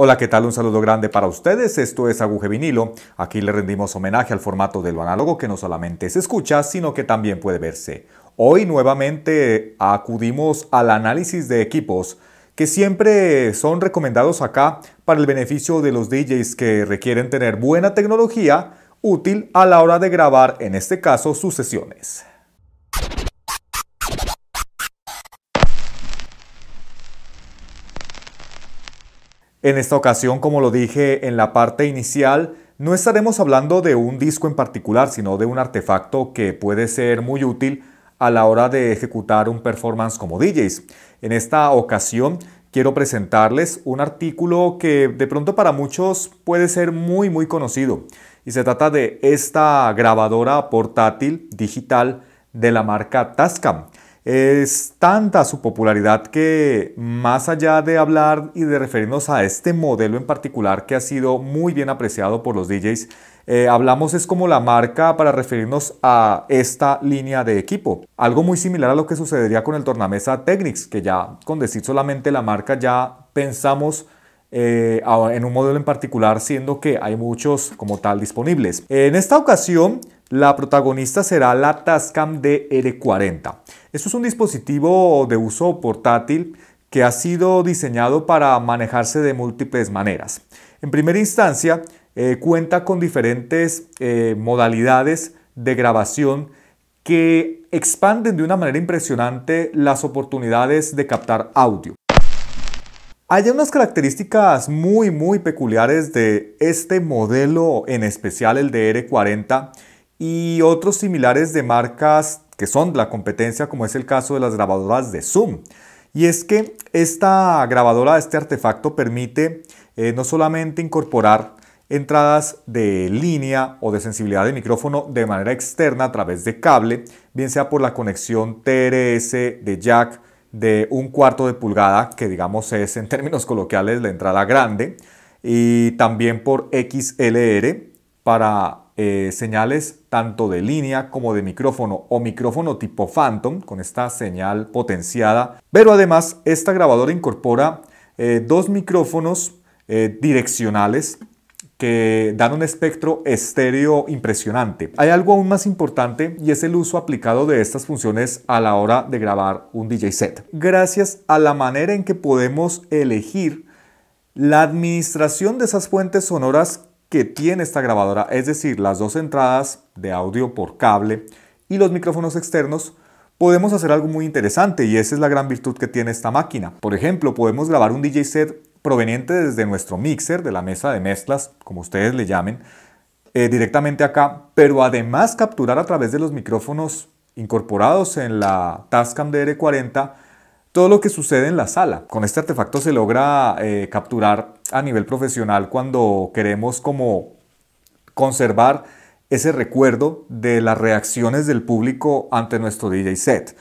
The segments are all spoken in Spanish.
Hola, ¿qué tal? Un saludo grande para ustedes. Esto es Aguje Vinilo. Aquí le rendimos homenaje al formato de lo análogo que no solamente se escucha, sino que también puede verse. Hoy nuevamente acudimos al análisis de equipos que siempre son recomendados acá para el beneficio de los DJs que requieren tener buena tecnología útil a la hora de grabar, en este caso, sus sesiones. En esta ocasión, como lo dije en la parte inicial, no estaremos hablando de un disco en particular, sino de un artefacto que puede ser muy útil a la hora de ejecutar un performance como DJs. En esta ocasión quiero presentarles un artículo que de pronto para muchos puede ser muy muy conocido y se trata de esta grabadora portátil digital de la marca Tascam. Es tanta su popularidad que más allá de hablar y de referirnos a este modelo en particular que ha sido muy bien apreciado por los DJs, eh, hablamos es como la marca para referirnos a esta línea de equipo. Algo muy similar a lo que sucedería con el tornamesa Technics, que ya con decir solamente la marca ya pensamos eh, en un modelo en particular, siendo que hay muchos como tal disponibles. En esta ocasión la protagonista será la Tascam DR40. Esto es un dispositivo de uso portátil que ha sido diseñado para manejarse de múltiples maneras. En primera instancia, eh, cuenta con diferentes eh, modalidades de grabación que expanden de una manera impresionante las oportunidades de captar audio. Hay unas características muy muy peculiares de este modelo, en especial el DR40, y otros similares de marcas que son la competencia, como es el caso de las grabadoras de Zoom. Y es que esta grabadora, este artefacto permite eh, no solamente incorporar entradas de línea o de sensibilidad de micrófono de manera externa a través de cable, bien sea por la conexión TRS de jack de un cuarto de pulgada, que digamos es en términos coloquiales la entrada grande, y también por XLR para eh, señales tanto de línea como de micrófono o micrófono tipo Phantom con esta señal potenciada. Pero además esta grabadora incorpora eh, dos micrófonos eh, direccionales que dan un espectro estéreo impresionante. Hay algo aún más importante y es el uso aplicado de estas funciones a la hora de grabar un DJ set. Gracias a la manera en que podemos elegir la administración de esas fuentes sonoras que tiene esta grabadora, es decir, las dos entradas de audio por cable y los micrófonos externos, podemos hacer algo muy interesante y esa es la gran virtud que tiene esta máquina. Por ejemplo, podemos grabar un DJ set proveniente desde nuestro mixer, de la mesa de mezclas, como ustedes le llamen, eh, directamente acá, pero además capturar a través de los micrófonos incorporados en la Tascam DR40 todo lo que sucede en la sala. Con este artefacto se logra eh, capturar a nivel profesional cuando queremos como conservar ese recuerdo de las reacciones del público ante nuestro DJ set.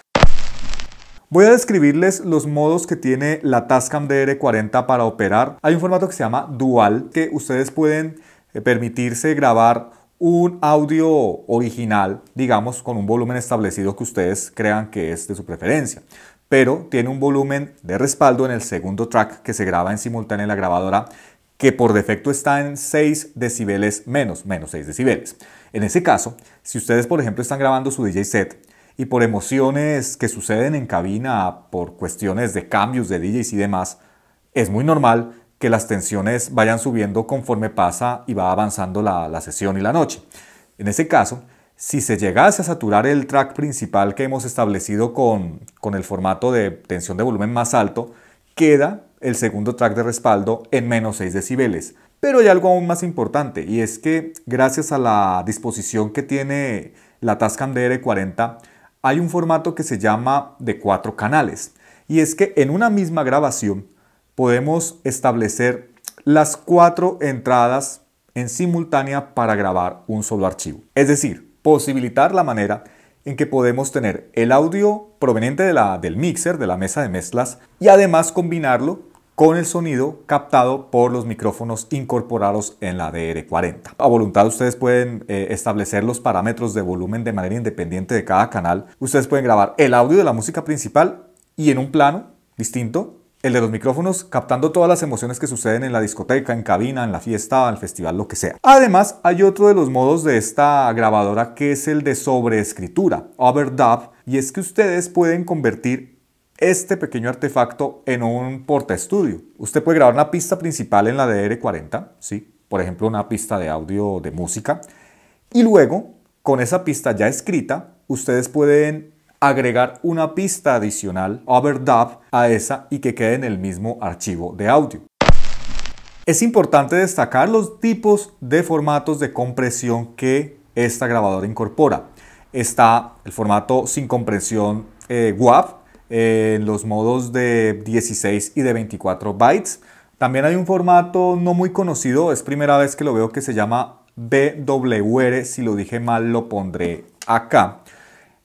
Voy a describirles los modos que tiene la Tascam DR40 para operar. Hay un formato que se llama Dual, que ustedes pueden eh, permitirse grabar un audio original, digamos, con un volumen establecido que ustedes crean que es de su preferencia pero tiene un volumen de respaldo en el segundo track que se graba en simultánea en la grabadora que por defecto está en 6 decibeles menos, menos 6 decibeles. En ese caso, si ustedes por ejemplo están grabando su DJ set y por emociones que suceden en cabina, por cuestiones de cambios de DJs y demás, es muy normal que las tensiones vayan subiendo conforme pasa y va avanzando la sesión y la noche. En ese caso, si se llegase a saturar el track principal que hemos establecido con, el formato de tensión de volumen más alto, queda el segundo track de respaldo en menos 6 decibeles. Pero hay algo aún más importante y es que gracias a la disposición que tiene la Tascam DR40 hay un formato que se llama de cuatro canales. Y es que en una misma grabación podemos establecer las cuatro entradas en simultánea para grabar un solo archivo. Es decir, posibilitar la manera en que podemos tener el audio proveniente de la, del mixer, de la mesa de mezclas, y además combinarlo con el sonido captado por los micrófonos incorporados en la DR40. A voluntad ustedes pueden eh, establecer los parámetros de volumen de manera independiente de cada canal. Ustedes pueden grabar el audio de la música principal y en un plano distinto el de los micrófonos captando todas las emociones que suceden en la discoteca, en cabina, en la fiesta, al festival, lo que sea. Además, hay otro de los modos de esta grabadora que es el de sobreescritura, overdub, y es que ustedes pueden convertir este pequeño artefacto en un porta estudio. Usted puede grabar una pista principal en la DR40, ¿sí? por ejemplo, una pista de audio de música, y luego, con esa pista ya escrita, ustedes pueden agregar una pista adicional, overdub, a esa y que quede en el mismo archivo de audio. Es importante destacar los tipos de formatos de compresión que esta grabadora incorpora. Está el formato sin compresión eh, WAV eh, en los modos de 16 y de 24 bytes. También hay un formato no muy conocido, es primera vez que lo veo que se llama BWR, si lo dije mal lo pondré acá.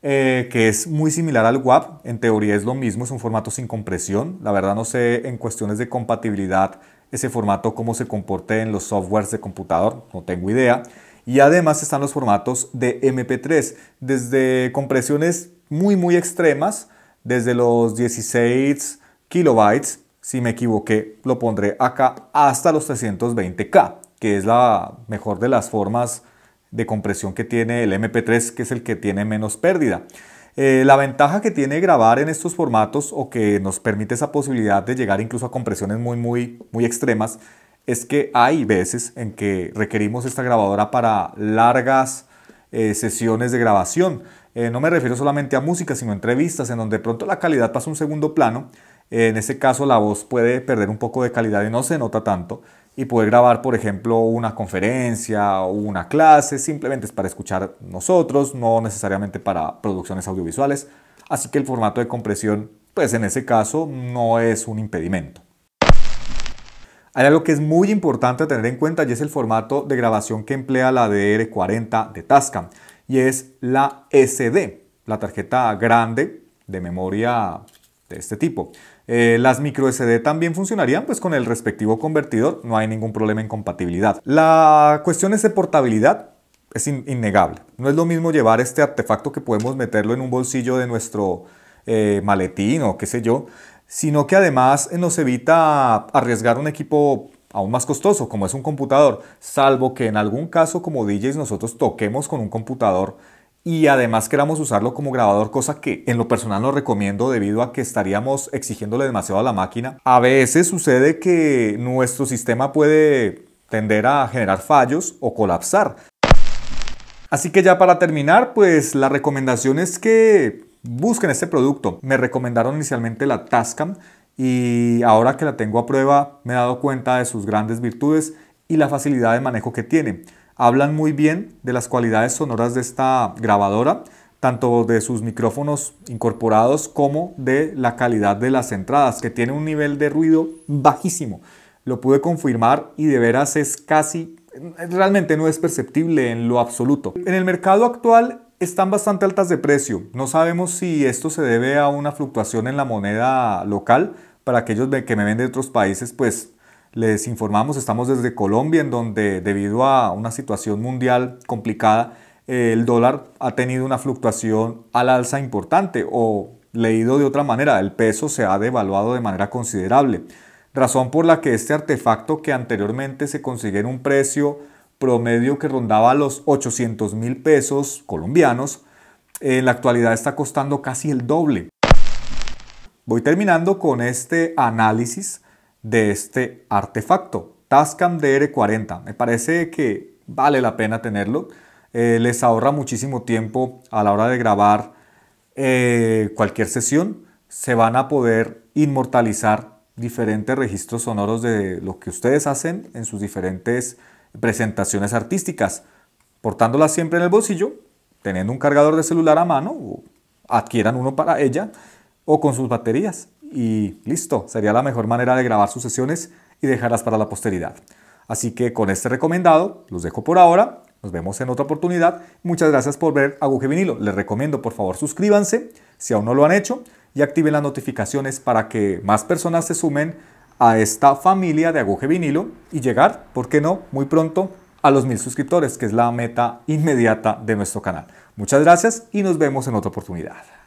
Eh, que es muy similar al WAP, en teoría es lo mismo, es un formato sin compresión. La verdad no sé en cuestiones de compatibilidad ese formato cómo se comporte en los softwares de computador, no tengo idea. Y además están los formatos de MP3, desde compresiones muy muy extremas, desde los 16 kilobytes, si me equivoqué lo pondré acá, hasta los 320K, que es la mejor de las formas de compresión que tiene el MP3, que es el que tiene menos pérdida. Eh, la ventaja que tiene grabar en estos formatos o que nos permite esa posibilidad de llegar incluso a compresiones muy, muy, muy extremas es que hay veces en que requerimos esta grabadora para largas eh, sesiones de grabación. Eh, no me refiero solamente a música, sino entrevistas en donde pronto la calidad pasa a un segundo plano. en ese caso la voz puede perder un poco de calidad y no se nota tanto y poder grabar, por ejemplo, una conferencia o una clase, simplemente es para escuchar nosotros, no necesariamente para producciones audiovisuales, así que el formato de compresión, pues en ese caso, no es un impedimento. Hay algo que es muy importante tener en cuenta y es el formato de grabación que emplea la DR40 de Tascam y es la SD, la tarjeta grande de memoria de este tipo. Eh, las micro SD también funcionarían pues con el respectivo convertidor, no hay ningún problema en compatibilidad. La cuestión es de portabilidad, es innegable. No es lo mismo llevar este artefacto que podemos meterlo en un bolsillo de nuestro eh, maletín o qué sé yo, sino que además eh, nos evita arriesgar un equipo aún más costoso como es un computador, salvo que en algún caso como DJs nosotros toquemos con un computador y además queramos usarlo como grabador, cosa que en lo personal no recomiendo debido a que estaríamos exigiéndole demasiado a la máquina. A veces sucede que nuestro sistema puede tender a generar fallos o colapsar. Así que ya para terminar, pues la recomendación es que busquen este producto. Me recomendaron inicialmente la Tascam y ahora que la tengo a prueba me he dado cuenta de sus grandes virtudes y la facilidad de manejo que tiene hablan muy bien de las cualidades sonoras de esta grabadora, tanto de sus micrófonos incorporados como de la calidad de las entradas, que tiene un nivel de ruido bajísimo. Lo pude confirmar y de veras es casi, realmente no es perceptible en lo absoluto. En el mercado actual están bastante altas de precio. No sabemos si esto se debe a una fluctuación en la moneda local. Para aquellos que me ven de otros países, pues les informamos, estamos desde Colombia, en donde debido a una situación mundial complicada, el dólar ha tenido una fluctuación al alza importante o leído de otra manera, el peso se ha devaluado de manera considerable, razón por la que este artefacto que anteriormente se conseguía en un precio promedio que rondaba los 800 mil pesos colombianos, en la actualidad está costando casi el doble. Voy terminando con este análisis de este artefacto, Tascam DR40. Me parece que vale la pena tenerlo. Eh, les ahorra muchísimo tiempo a la hora de grabar eh, cualquier sesión. Se van a poder inmortalizar diferentes registros sonoros de lo que ustedes hacen en sus diferentes presentaciones artísticas, portándolas siempre en el bolsillo, teniendo un cargador de celular a mano o adquieran uno para ella o con sus baterías y listo, sería la mejor manera de grabar sus sesiones y dejarlas para la posteridad. Así que con este recomendado los dejo por ahora, nos vemos en otra oportunidad. Muchas gracias por ver Aguje Vinilo. Les recomiendo por favor suscríbanse si aún no lo han hecho y activen las notificaciones para que más personas se sumen a esta familia de Aguje Vinilo y llegar, ¿por qué no?, muy pronto a los mil suscriptores, que es la meta inmediata de nuestro canal. Muchas gracias y nos vemos en otra oportunidad.